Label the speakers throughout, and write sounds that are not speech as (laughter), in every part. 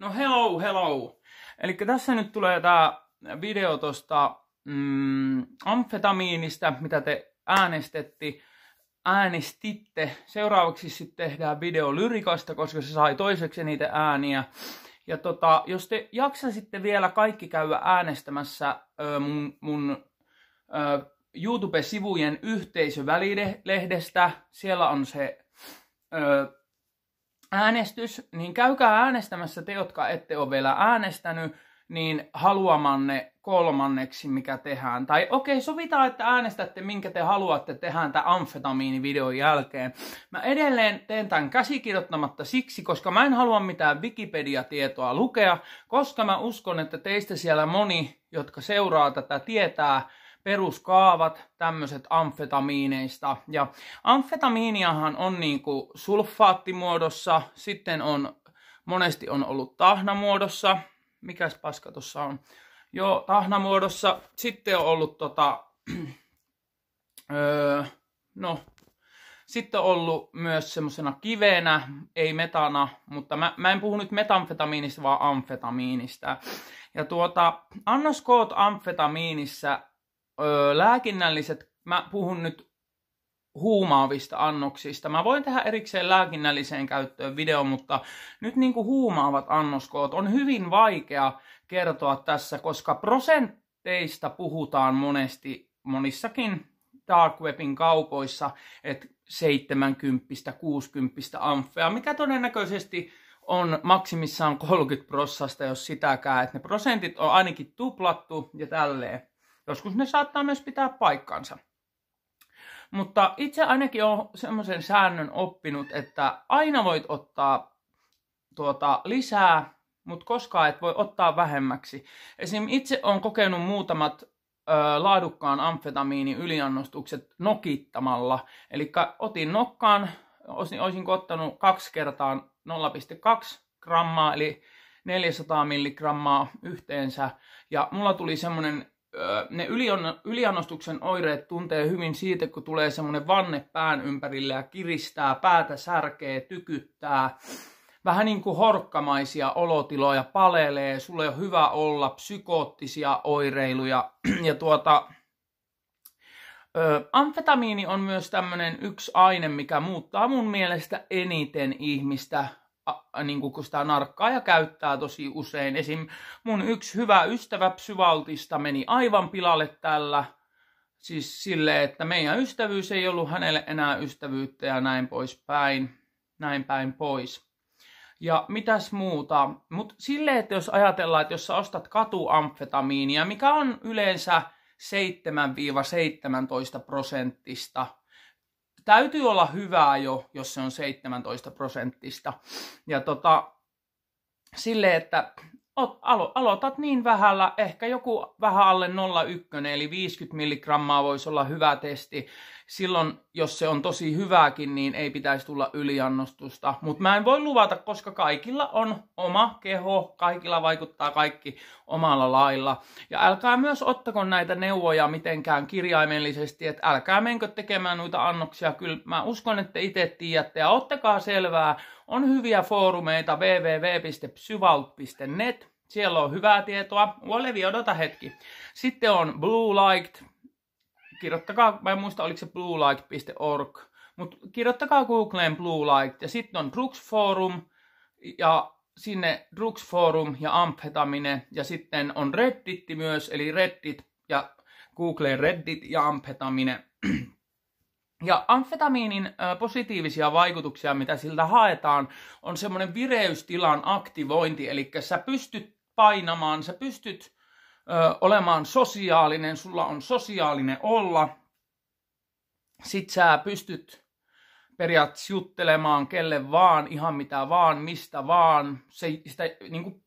Speaker 1: No hello, hello. Eli tässä nyt tulee tämä video tuosta mm, amfetamiinista, mitä te äänestetti, äänestitte. Seuraavaksi sitten tehdään video lyrikasta, koska se sai toiseksi niitä ääniä. Ja tota, jos te jaksasitte vielä kaikki käydä äänestämässä ö, mun, mun ö, YouTube-sivujen yhteisövälilehdestä, siellä on se ö, äänestys, niin käykää äänestämässä te, jotka ette ole vielä äänestänyt, niin haluamanne kolmanneksi, mikä tehdään. Tai okei, okay, sovitaan, että äänestätte, minkä te haluatte tehdä tämän amfetamiinivideon jälkeen. Mä edelleen teen tämän käsikirjoittamatta siksi, koska mä en halua mitään Wikipedia-tietoa lukea, koska mä uskon, että teistä siellä moni, jotka seuraa tätä, tietää, peruskaavat, tämmöiset amfetamiineista. Ja amfetamiiniahan on niinku sulfaattimuodossa, sitten on monesti on ollut tahnamuodossa. Mikäs paska tuossa on? Joo, tahnamuodossa. Sitten on ollut tota, (clears throat) öö, no, sitten on ollut myös semmoisena kivenä, ei metana, mutta mä, mä en puhu nyt metamfetamiinista, vaan amfetamiinista. Ja tuota, annoskoot amfetamiinissa öö, lääkinnälliset, mä puhun nyt huumaavista annoksista. Mä voin tehdä erikseen lääkinnälliseen käyttöön video, mutta nyt niin kuin huumaavat annoskoot on hyvin vaikea kertoa tässä, koska prosentteista puhutaan monesti monissakin dark webin kaupoissa, että 70, 60 amfea, mikä todennäköisesti on maksimissaan 30 prossasta, jos sitäkään, että ne prosentit on ainakin tuplattu ja tälleen. Joskus ne saattaa myös pitää paikkansa. Mutta itse ainakin olen semmoisen säännön oppinut, että aina voit ottaa tuota lisää, mutta koskaan et voi ottaa vähemmäksi. Esim. itse olen kokenut muutamat ö, laadukkaan amfetamiinin yliannostukset nokittamalla. Eli otin nokkaan, olisin, olisin ottanut kaksi kertaa 0,2 grammaa, eli 400 milligrammaa yhteensä. Ja mulla tuli semmoinen ne yliannostuksen oireet tuntee hyvin siitä, kun tulee semmoinen vanne pään ympärille ja kiristää, päätä särkee, tykyttää. Vähän niin kuin horkkamaisia olotiloja palelee, sulle on hyvä olla, psykoottisia oireiluja. (clears throat) Ja tuota, ö, amfetamiini on myös tämmöinen yksi aine, mikä muuttaa mun mielestä eniten ihmistä niin kuin, kun sitä narkkaa ja käyttää tosi usein. Esim. mun yksi hyvä ystävä Psyvaltista meni aivan pilalle tällä. Siis sille, että meidän ystävyys ei ollut hänelle enää ystävyyttä ja näin pois päin. Näin päin pois. Ja mitäs muuta. Mutta sille että jos ajatellaan, että jos sä ostat katuamfetamiinia, mikä on yleensä 7-17 prosenttista – täytyy olla hyvää jo, jos se on 17 prosenttista. Ja tota, sille, että ot, alo, aloitat niin vähällä, ehkä joku vähän alle 0,1, eli 50 milligrammaa voisi olla hyvä testi. Silloin, jos se on tosi hyväkin, niin ei pitäisi tulla yliannostusta. Mutta mä en voi luvata, koska kaikilla on oma keho, kaikilla vaikuttaa kaikki omalla lailla. Ja älkää myös ottako näitä neuvoja mitenkään kirjaimellisesti, että älkää menkö tekemään noita annoksia. Kyllä mä uskon, että te itse tiedätte ja ottakaa selvää, on hyviä foorumeita www.psyvalt.net. Siellä on hyvää tietoa. Olevi, odota hetki. Sitten on Blue Light. Kirjoittakaa, mä en muista oliko se bluelight.org. Mutta kirjoittakaa Googleen Blue Light. Ja sitten on Drugs Forum. Ja sinne Drugs Forum ja Amphetamine. Ja sitten on Reddit myös, eli Reddit ja Googleen Reddit ja Amphetamine. (clears throat) Ja amfetamiinin positiivisia vaikutuksia, mitä siltä haetaan, on semmoinen vireystilan aktivointi, eli sä pystyt painamaan, sä pystyt ö, olemaan sosiaalinen, sulla on sosiaalinen olla, sit sä pystyt periaatteessa juttelemaan kelle vaan, ihan mitä vaan, mistä vaan. Se, sitä, niin kuin,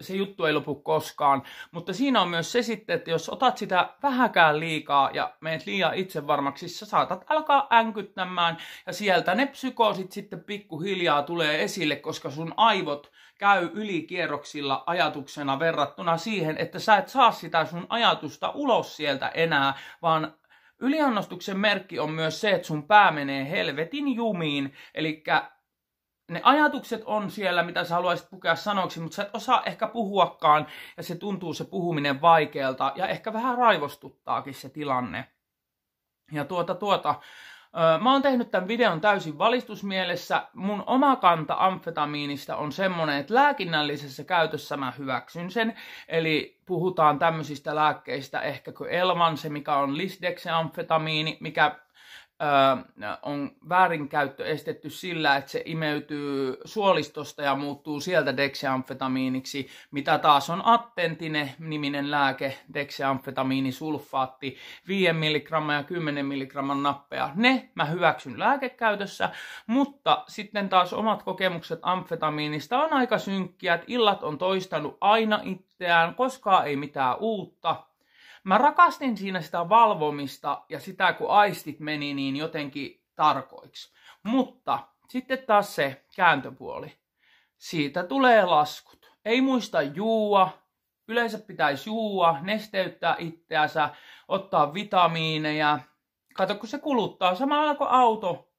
Speaker 1: se juttu ei lopu koskaan. Mutta siinä on myös se sitten, että jos otat sitä vähäkään liikaa ja menet liian itsevarmaksi, sä saatat alkaa änkyttämään ja sieltä ne psykoosit sitten pikkuhiljaa tulee esille, koska sun aivot käy ylikierroksilla ajatuksena verrattuna siihen, että sä et saa sitä sun ajatusta ulos sieltä enää, vaan Yliannostuksen merkki on myös se, että sun pää menee helvetin jumiin, eli ne ajatukset on siellä, mitä sä haluaisit pukea sanoksi, mutta sä et osaa ehkä puhuakaan ja se tuntuu se puhuminen vaikealta ja ehkä vähän raivostuttaakin se tilanne. Ja tuota tuota, Mä oon tehnyt tämän videon täysin valistusmielessä. Mun oma kanta amfetamiinista on semmonen, että lääkinnällisessä käytössä mä hyväksyn sen. Eli puhutaan tämmöisistä lääkkeistä, ehkäkö Elman, se mikä on lisdekse amfetamiini, mikä on väärinkäyttö estetty sillä, että se imeytyy suolistosta ja muuttuu sieltä dekseamfetamiiniksi, mitä taas on attentine niminen lääke, dekseamfetamiinisulfaatti, 5 mg ja 10 mg nappeja. Ne mä hyväksyn lääkekäytössä, mutta sitten taas omat kokemukset amfetamiinista on aika synkkiä, että illat on toistanut aina itseään, koskaan ei mitään uutta Mä rakastin siinä sitä valvomista ja sitä, kun aistit meni niin jotenkin tarkoiksi. Mutta sitten taas se kääntöpuoli. Siitä tulee laskut. Ei muista juua, yleensä pitäisi juua, nesteyttää itseänsä, ottaa vitamiineja. Kato, kun se kuluttaa samalla kuin auto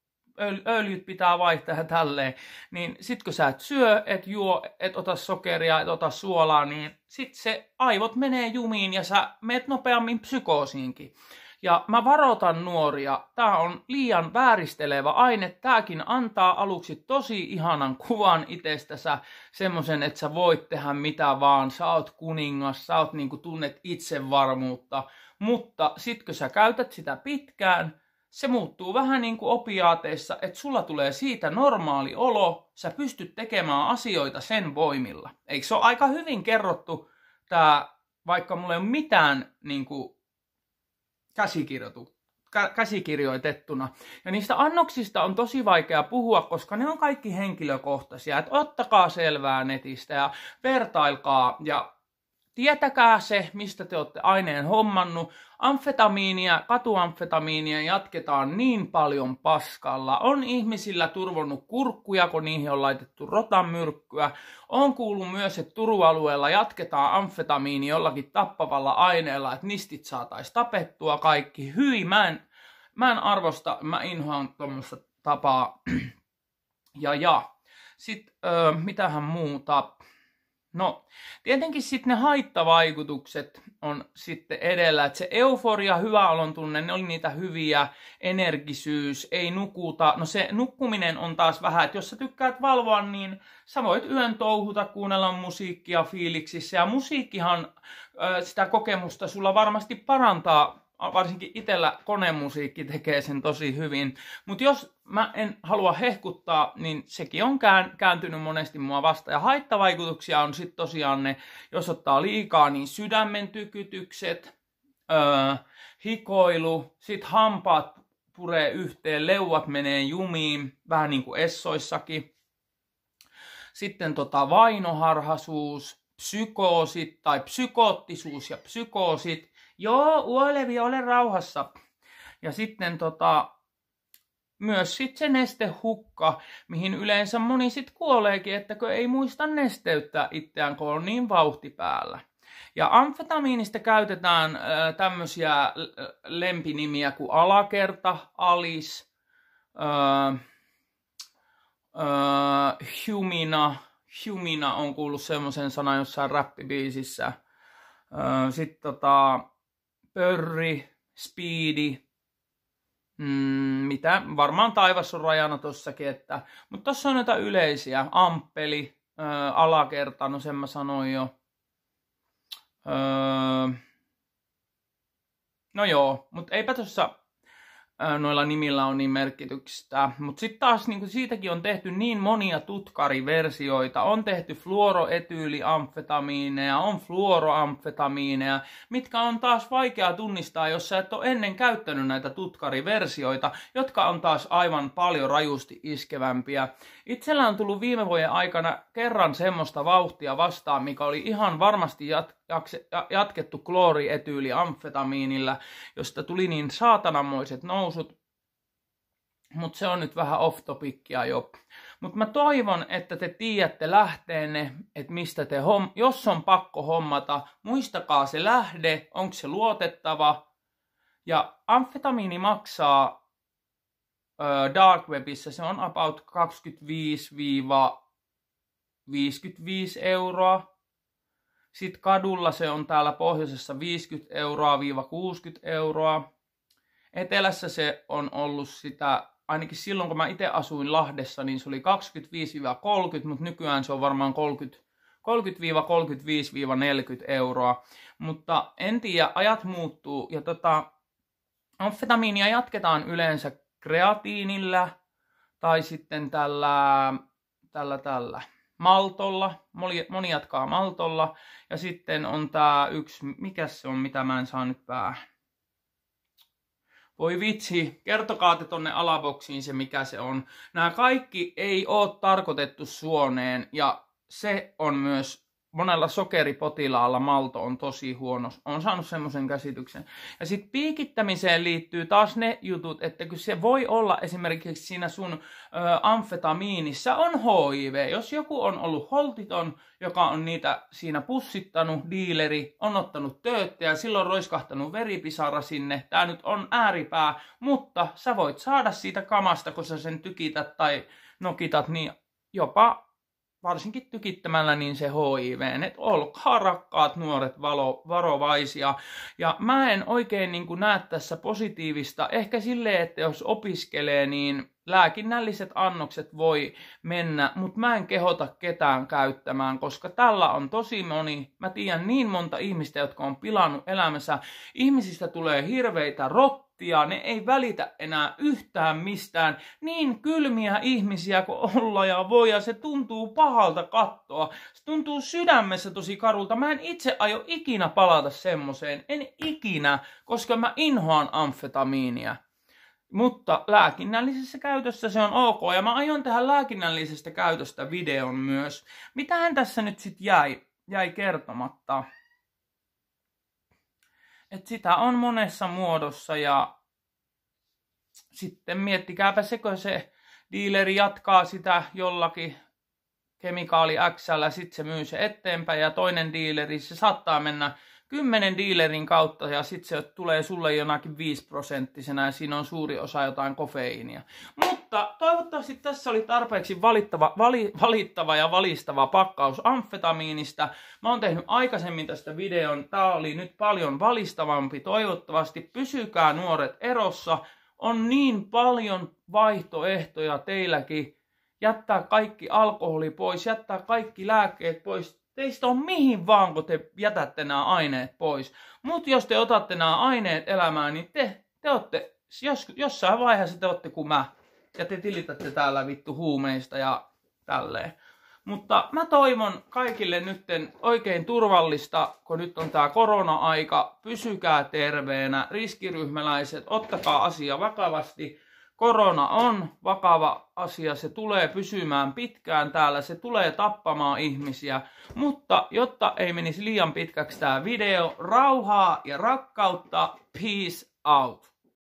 Speaker 1: öljyt pitää vaihtaa ja tälleen, niin sit kun sä et syö, et juo, et ota sokeria, et ota suolaa, niin sit se aivot menee jumiin ja sä meet nopeammin psykoosiinkin. Ja mä varoitan nuoria, tää on liian vääristelevä aine, tääkin antaa aluksi tosi ihanan kuvan itsestäsä, semmosen, että sä voit tehdä mitä vaan, sä oot kuningas, sä oot niinku tunnet itsevarmuutta, mutta kun sä käytät sitä pitkään, se muuttuu vähän niin kuin opiaateissa, että sulla tulee siitä normaali olo, sä pystyt tekemään asioita sen voimilla. Eikö se ole aika hyvin kerrottu tämä, vaikka mulla ei ole mitään niin kuin, käsikirjoitu, kä- käsikirjoitettuna. Ja niistä annoksista on tosi vaikea puhua, koska ne on kaikki henkilökohtaisia. Että ottakaa selvää netistä ja vertailkaa ja Tietäkää se, mistä te olette aineen hommannut. Amfetamiinia, katuamfetamiinia jatketaan niin paljon paskalla. On ihmisillä turvonnut kurkkuja, kun niihin on laitettu rotamyrkkyä. On kuullut myös, että Turualueella jatketaan amfetamiini jollakin tappavalla aineella, että nistit saataisiin tapettua kaikki. Hyi, mä en, mä en arvosta, mä inhoan tuommoista tapaa. (clears throat) ja ja. Sitten, mitähän muuta No, tietenkin sitten ne haittavaikutukset on sitten edellä, että se euforia, hyvä olon tunne, ne oli niitä hyviä, energisyys, ei nukuta. No se nukkuminen on taas vähän, että jos sä tykkäät valvoa, niin sä voit yön touhuta, kuunnella musiikkia fiiliksissä ja musiikkihan sitä kokemusta sulla varmasti parantaa varsinkin itellä konemusiikki tekee sen tosi hyvin. Mutta jos mä en halua hehkuttaa, niin sekin on kääntynyt monesti mua vasta. Ja haittavaikutuksia on sitten tosiaan ne, jos ottaa liikaa, niin sydämen tykytykset, öö, hikoilu, sit hampaat puree yhteen, leuat menee jumiin, vähän niin kuin essoissakin. Sitten tota vainoharhaisuus, psykoosit tai psykoottisuus ja psykoosit – Joo, uolevi, ole rauhassa. Ja sitten tota, myös sitten se nestehukka, mihin yleensä moni sitten kuoleekin, että ei muista nesteyttää itseään, kun on niin vauhti päällä. Ja amfetamiinista käytetään äh, tämmöisiä lempinimiä kuin alakerta, alis, äh, äh, humina. Humina on kuullut semmoisen sanan jossain rappibiisissä. Äh, sitten tota, Pörri, Speedi, mm, mitä varmaan taivas on rajana tossakin, että, mutta tossa on näitä yleisiä, amppeli, ö, alakerta, no sen mä sanoin jo. Öö, no joo, mutta eipä tossa noilla nimillä on niin merkitystä. Mutta sitten taas niin siitäkin on tehty niin monia tutkariversioita. On tehty fluoroetyyliamfetamiineja, on fluoroamfetamiineja, mitkä on taas vaikea tunnistaa, jos sä et ole ennen käyttänyt näitä tutkariversioita, jotka on taas aivan paljon rajusti iskevämpiä. Itsellä on tullut viime vuoden aikana kerran semmoista vauhtia vastaan, mikä oli ihan varmasti jat- jatkettu kloorietyyli amfetamiinilla, josta tuli niin saatanamoiset nousut, mutta se on nyt vähän off topicia jo. Mutta mä toivon, että te tiedätte lähteenne, että mistä te hom, jos on pakko hommata, muistakaa se lähde, onko se luotettava. Ja amfetamiini maksaa ö, Dark Webissä, se on about 25-55 euroa. Sitten kadulla se on täällä pohjoisessa 50 euroa 60 euroa. Etelässä se on ollut sitä, ainakin silloin kun mä itse asuin Lahdessa, niin se oli 25-30, mutta nykyään se on varmaan 30 30-35-40 euroa. Mutta en tiedä, ajat muuttuu ja tota, amfetamiinia jatketaan yleensä kreatiinillä tai sitten tällä, tällä, tällä maltolla, moni jatkaa maltolla. Ja sitten on tämä yksi, mikä se on, mitä mä en saa nyt päähän. Voi vitsi, kertokaa te tonne alaboksiin se mikä se on. Nämä kaikki ei ole tarkoitettu suoneen ja se on myös monella sokeripotilaalla malto on tosi huono. On saanut semmoisen käsityksen. Ja sitten piikittämiseen liittyy taas ne jutut, että kun se voi olla esimerkiksi siinä sun ö, amfetamiinissa on HIV. Jos joku on ollut holtiton, joka on niitä siinä pussittanut, diileri, on ottanut ja silloin roiskahtanut veripisara sinne. Tämä nyt on ääripää, mutta sä voit saada siitä kamasta, kun sä sen tykität tai nokitat niin jopa varsinkin tykittämällä niin se HIV. Että olkaa rakkaat nuoret valo, varovaisia. Ja mä en oikein niin kuin näe tässä positiivista. Ehkä silleen, että jos opiskelee, niin lääkinnälliset annokset voi mennä, mutta mä en kehota ketään käyttämään, koska tällä on tosi moni. Mä tiedän niin monta ihmistä, jotka on pilannut elämänsä. Ihmisistä tulee hirveitä rot lattiaa, ne ei välitä enää yhtään mistään. Niin kylmiä ihmisiä kuin olla ja voi ja se tuntuu pahalta kattoa. Se tuntuu sydämessä tosi karulta. Mä en itse aio ikinä palata semmoiseen, En ikinä, koska mä inhoan amfetamiinia. Mutta lääkinnällisessä käytössä se on ok. Ja mä aion tehdä lääkinnällisestä käytöstä videon myös. Mitähän tässä nyt sitten jäi, jäi kertomatta? Et sitä on monessa muodossa ja sitten miettikääpä sekö se diileri jatkaa sitä jollakin kemikaali X, sitten se myy se eteenpäin ja toinen diileri, se saattaa mennä kymmenen dealerin kautta ja sitten se tulee sulle jonakin 5 prosenttisena ja siinä on suuri osa jotain kofeiinia. Mutta toivottavasti tässä oli tarpeeksi valittava, vali, valittava ja valistava pakkaus amfetamiinista. Mä oon tehnyt aikaisemmin tästä videon. Tää oli nyt paljon valistavampi toivottavasti. Pysykää nuoret erossa. On niin paljon vaihtoehtoja teilläkin jättää kaikki alkoholi pois, jättää kaikki lääkkeet pois, Teistä on mihin vaan, kun te jätätte nämä aineet pois. Mutta jos te otatte nämä aineet elämään, niin te, te olette, jos, jossain vaiheessa te olette kuin mä. Ja te tilitätte täällä vittu huumeista ja tälleen. Mutta mä toivon kaikille nytten oikein turvallista, kun nyt on tää korona-aika. Pysykää terveenä, riskiryhmäläiset, ottakaa asia vakavasti. Korona on vakava asia, se tulee pysymään pitkään täällä, se tulee tappamaan ihmisiä. Mutta jotta ei menisi liian pitkäksi tämä video, rauhaa ja rakkautta, peace out.